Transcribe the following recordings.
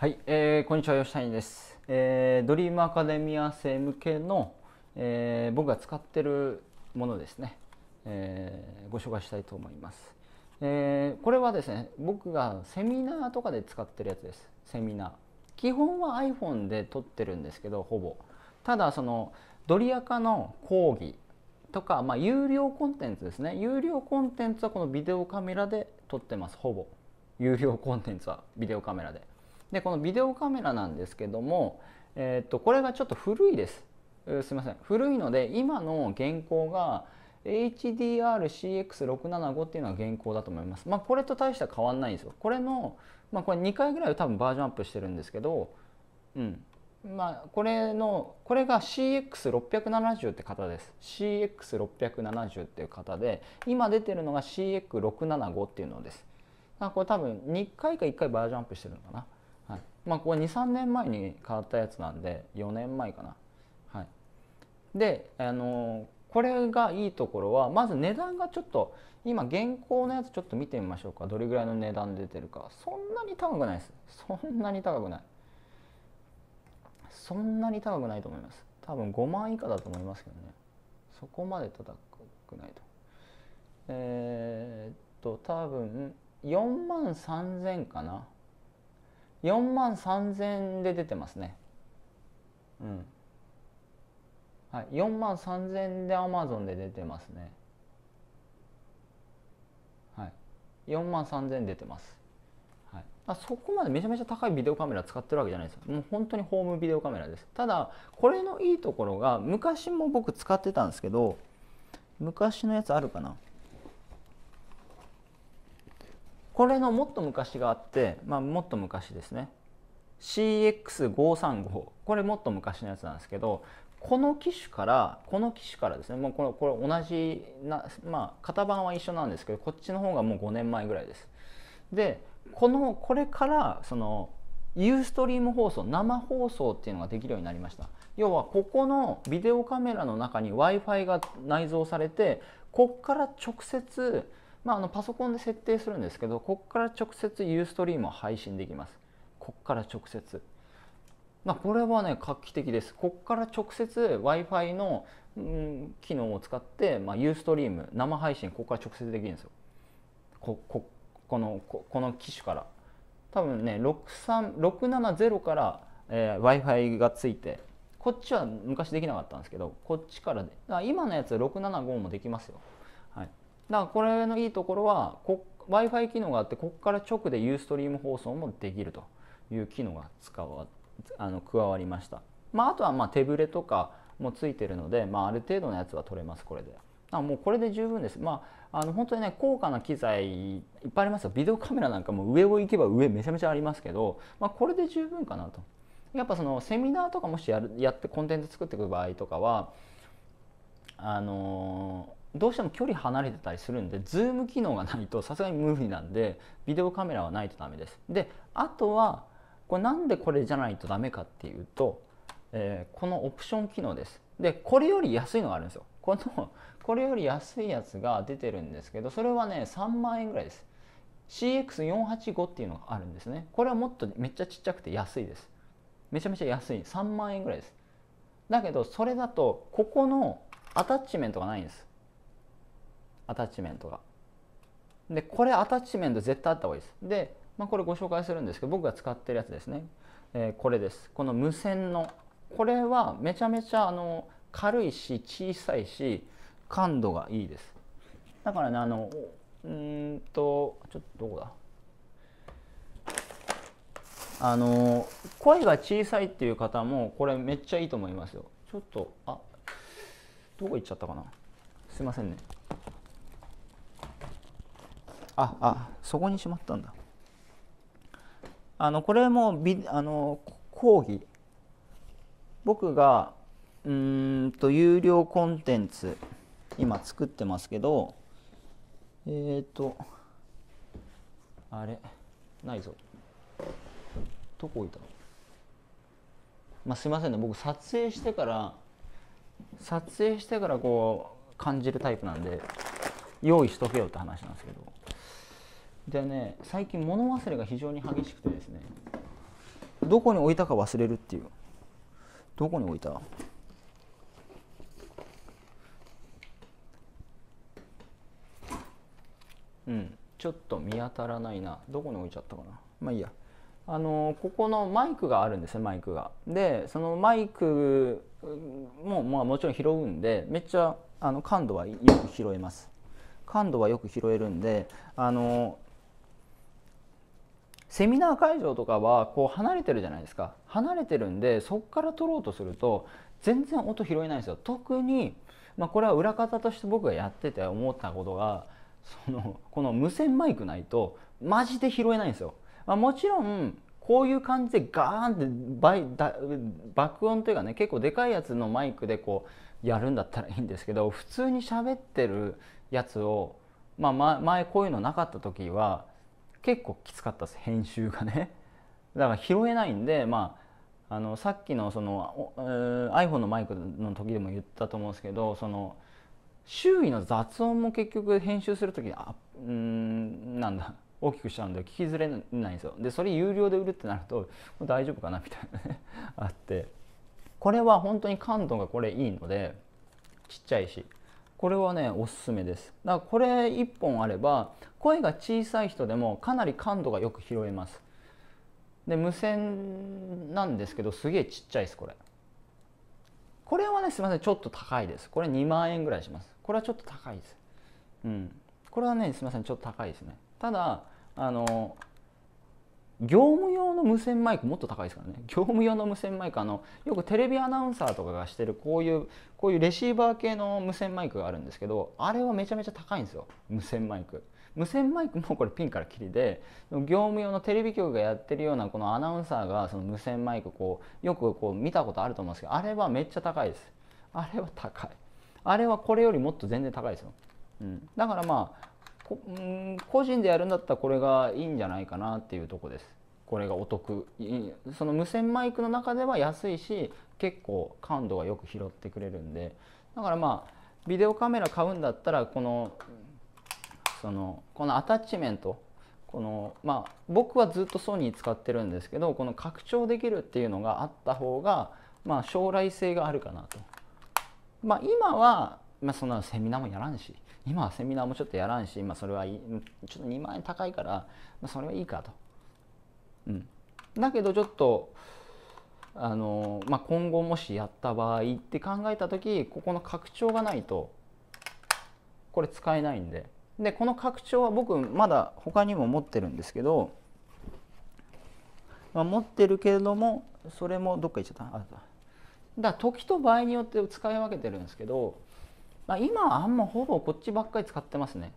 はい、えー、こんにちは吉谷です、えー、ドリームアカデミア生向けの、えー、僕が使ってるものですね、えー、ご紹介したいと思います、えー、これはですね僕がセミナーとかで使ってるやつですセミナー基本は iPhone で撮ってるんですけどほぼただそのドリアカの講義とか、まあ、有料コンテンツですね有料コンテンツはこのビデオカメラで撮ってますほぼ有料コンテンツはビデオカメラででこのビデオカメラなんですけども、えっとこれがちょっと古いですすいません古いので今の原稿が HDR-CX675 っていうのが原稿だと思います。まあ、これと大した変わんないんですよ。これの、まあ、これ2回ぐらい多分バージョンアップしてるんですけど、うん。まあ、これの、これが CX670 って方です。CX670 っていう方で、今出てるのが CX675 っていうのです。これ多分2回か1回バージョンアップしてるのかな。まあここ23年前に変わったやつなんで4年前かなはいであのこれがいいところはまず値段がちょっと今現行のやつちょっと見てみましょうかどれぐらいの値段出てるかそんなに高くないですそんなに高くないそんなに高くないと思います多分5万以下だと思いますけどねそこまで高くないとえー、っと多分4万3000かな4万3000で出てますねうんはい4万3000で Amazon で出てますねはい4万3000出てます、あそこまでめちゃめちゃ高いビデオカメラ使ってるわけじゃないですよもう本当にホームビデオカメラですただこれのいいところが昔も僕使ってたんですけど昔のやつあるかなこれのもっと昔があって、まあ、もっと昔ですね CX535 これもっと昔のやつなんですけどこの機種からこの機種からですねもうこれこれ同じな、まあ、型番は一緒なんですけどこっちの方がもう5年前ぐらいです。でこのこれからそのユーストリーム放送生放送っていうのができるようになりました要はここのビデオカメラの中に w i f i が内蔵されてこっから直接まあ、あのパソコンで設定するんですけどここから直接 Ustream を配信できますここから直接まあ、これはね画期的ですここから直接 w i f i の、うん、機能を使って、まあ、Ustream 生配信ここから直接できるんですよこここのここの機種から多分ね670から、えー、w i f i がついてこっちは昔できなかったんですけどこっちからで今のやつ675もできますよだからこれのいいところは w i f i 機能があってここから直でユーストリーム放送もできるという機能が使わあの加わりました、まあ、あとはまあ手ぶれとかもついてるので、まあ、ある程度のやつは取れますこれで。あもうこれで十分です。まあ、あの本当にね高価な機材いっぱいありますよビデオカメラなんかも上を行けば上めちゃめちゃありますけど、まあ、これで十分かなと。やっぱそのセミナーとかもしやるやってコンテンツ作っていく場合とかはあのーどうしても距離離れてたりするんでズーム機能がないとさすがに無理なんでビデオカメラはないとダメですであとはこれなんでこれじゃないとダメかっていうと、えー、このオプション機能ですでこれより安いのがあるんですよこのこれより安いやつが出てるんですけどそれはね3万円ぐらいです CX485 っていうのがあるんですねこれはもっとめっちゃちっちゃくて安いですめちゃめちゃ安い3万円ぐらいですだけどそれだとここのアタッチメントがないんですアタッチメントが。でこれアタッチメント絶対あった方がいいです。で、まあ、これご紹介するんですけど僕が使ってるやつですね、えー、これです。この無線のこれはめちゃめちゃあの軽いし小さいし感度がいいです。だからねあのうんとちょっとどこだあの声が小さいっていう方もこれめっちゃいいと思いますよ。ちょっとあどこ行っちゃったかなすいませんね。ああそこにしまったんだあのこれもビあの講義僕がうんと有料コンテンツ今作ってますけどえっ、ー、とあれないぞどこ置いたのまあ、すいませんね僕撮影してから撮影してからこう感じるタイプなんで用意しとけよって話なんですけどでね最近物忘れが非常に激しくてですねどこに置いたか忘れるっていうどこに置いたうんちょっと見当たらないなどこに置いちゃったかなまあいいやあのここのマイクがあるんですねマイクがでそのマイクも、まあ、もちろん拾うんでめっちゃあの感度はよく拾えます感度はよく拾えるんであのセミナー会場とかはこう離れてるじゃないですか離れてるんでそこから撮ろうとすると全然音拾えないんですよ特に、まあ、これは裏方として僕がやってて思ったことがそのこの無線マイクないとマジで拾えないんですよ、まあ、もちろんこういう感じでガーンってバイだ爆音というかね結構でかいやつのマイクでこうやるんだったらいいんですけど普通に喋ってるやつを、まあ、前こういうのなかった時は結構きつかったです編集がねだから拾えないんでまああのさっきのその iPhone のマイクの時でも言ったと思うんですけどその周囲の雑音も結局編集する時あうんなんだ大きくしちゃうんで聞きずれないんですよでそれ有料で売るってなると大丈夫かなみたいなね あってこれは本当に感度がこれいいのでちっちゃいしこれはねおすすめですだからこれ1本あれば声が小さい人でもかなり感度がよく拾えますで無線なんですけどすげえちっちゃいですこれこれはねすいませんちょっと高いですこれ2万円ぐらいしますこれはちょっと高いですうんこれはねすいませんちょっと高いですねただあの業務用の無線マイクもっと高いですからね業務用の無線マイクあのよくテレビアナウンサーとかがしてるこういうこういうレシーバー系の無線マイクがあるんですけどあれはめちゃめちゃ高いんですよ無線マイク無線マイクもこれピンからキリで業務用のテレビ局がやってるようなこのアナウンサーがその無線マイクこうよくこう見たことあると思うんですけどあれはめっちゃ高いですあれは高いあれはこれよりもっと全然高いですよ、うん、だからまあこうん個人でやるんだったらこれがいいんじゃないかなっていうとこですこれがお得その無線マイクの中では安いし結構感度がよく拾ってくれるんでだからまあビデオカメラ買うんだったらこのそのこのアタッチメントこのまあ僕はずっとソニー使ってるんですけどこの拡張できるっていうのがあった方がまあ将来性があるかなと。まあ、今はまあ、そんなセミナーもやらんし今はセミナーもちょっとやらんし、まあ、それはちょっと2万円高いから、まあ、それはいいかと。うん、だけどちょっとあの、まあ、今後もしやった場合って考えた時ここの拡張がないとこれ使えないんででこの拡張は僕まだ他にも持ってるんですけど、まあ、持ってるけれどもそれもどっか行っちゃったあだから時と場合によって使い分けてるんですけどまあ、今はあんまほぼこっちばっかり使ってますね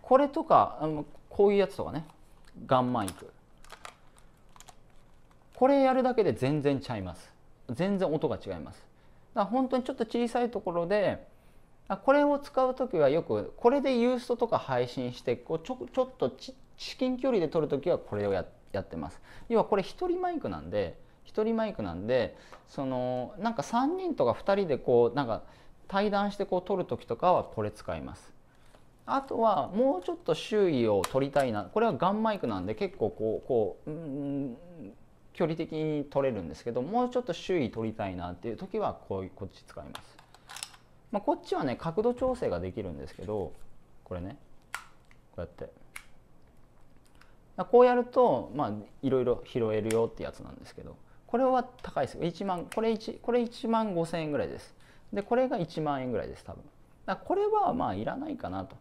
これとかあのこういうやつとかねガンマイクこれやるだけで全然ちゃいます全然音が違いますだから本当にちょっと小さいところでこれを使う時はよくこれでユーストとか配信してこうちょちょっと至近距離で撮る時はこれをややってます要はこれ1人マイクなんで1人マイクなんでそのなんか3人とか2人でこうなんか対談してこう撮る時とかはこれ使います。あとはもうちょっと周囲を撮りたいなこれはガンマイクなんで結構こうこう、うん、距離的に撮れるんですけどもうちょっと周囲撮りたいなっていう時はこうこっち使います、まあ、こっちはね角度調整ができるんですけどこれねこうやってこうやるとまあいろいろ拾えるよってやつなんですけどこれは高いです1万これ1これ1万5000円ぐらいですでこれが1万円ぐらいです多分だこれはまあいらないかなと、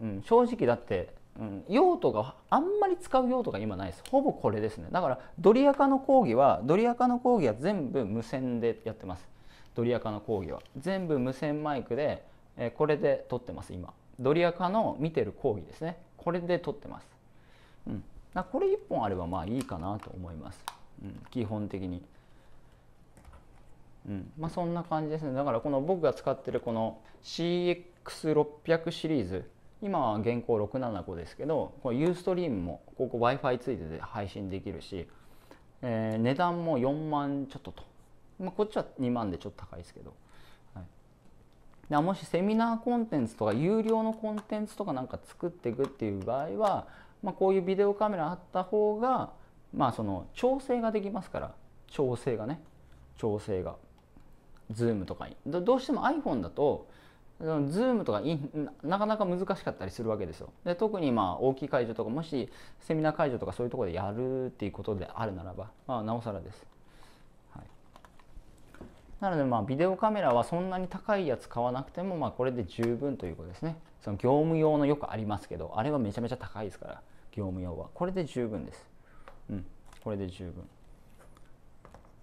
うん、正直だってうん、用途があんまり使う用途が今ないですほぼこれですねだからドリアカの講義はドリアカの講義は全部無線でやってますドリアカの講義は全部無線マイクで、えー、これで撮ってます今ドリアカの見てる講義ですねこれで撮ってます、うん、これ1本あればまあいいかなと思います、うん、基本的にうんまあ、そんな感じですねだからこの僕が使ってるこの CX600 シリーズ今は現行675ですけどこのユーストリームもここ w i f i ついてて配信できるし、えー、値段も4万ちょっとと、まあ、こっちは2万でちょっと高いですけど、はい、でもしセミナーコンテンツとか有料のコンテンツとかなんか作っていくっていう場合は、まあ、こういうビデオカメラあった方がまあその調整ができますから調整がね調整がズームとかにどうしても iPhone だとズームとかなかなか難しかったりするわけですよで特にまあ大きい会場とかもしセミナー会場とかそういうところでやるっていうことであるならば、まあ、なおさらです、はい、なのでまあビデオカメラはそんなに高いやつ買わなくてもまあこれで十分ということですねその業務用のよくありますけどあれはめちゃめちゃ高いですから業務用はこれで十分ですうんこれで十分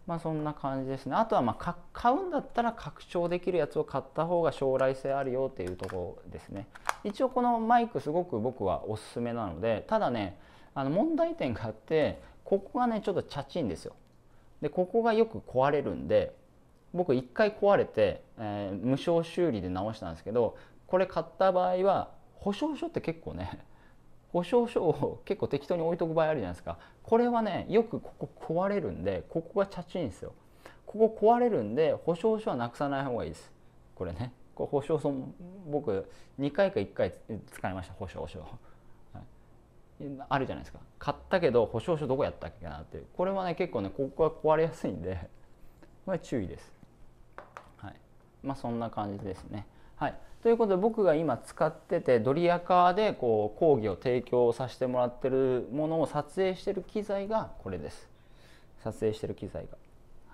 まあ、そんな感じですねあとはまあ買うんだったら拡張できるやつを買った方が将来性あるよっていうところですね一応このマイクすごく僕はおすすめなのでただねあの問題点があってここがねちょっとチャチンんですよでここがよく壊れるんで僕1回壊れて、えー、無償修理で直したんですけどこれ買った場合は保証書って結構ね保証書を結構適当に置いとく場合あるじゃないですかこれはねよくここ壊れるんでここがチャチいんですよここ壊れるんで保証書はなくさない方がいいですこれねこれ保証書僕2回か1回使いました保証書、あるじゃないですか買ったけど保証書どこやったっけなっていうこれはね結構ねここが壊れやすいんでこれ注意ですはいまあそんな感じですねはいということで僕が今使っててドリアカーでこう講義を提供させてもらってるものを撮影してる機材がこれです撮影してる機材が、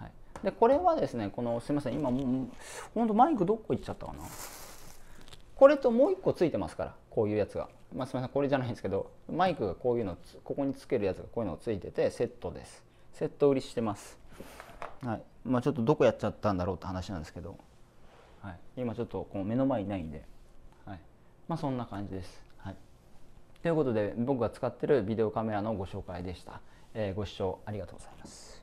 はい、でこれはですねこのすいません今もうほんとマイクどこ行っちゃったかなこれともう1個ついてますからこういうやつが、まあ、すいませんこれじゃないんですけどマイクがこういうのここにつけるやつがこういうのついててセットですセット売りしてますはいまあ、ちょっとどこやっちゃったんだろうって話なんですけどはい、今ちょっとこう目の前にないんで、はいまあ、そんな感じです。はい、ということで僕が使ってるビデオカメラのご紹介でした、えー、ご視聴ありがとうございます。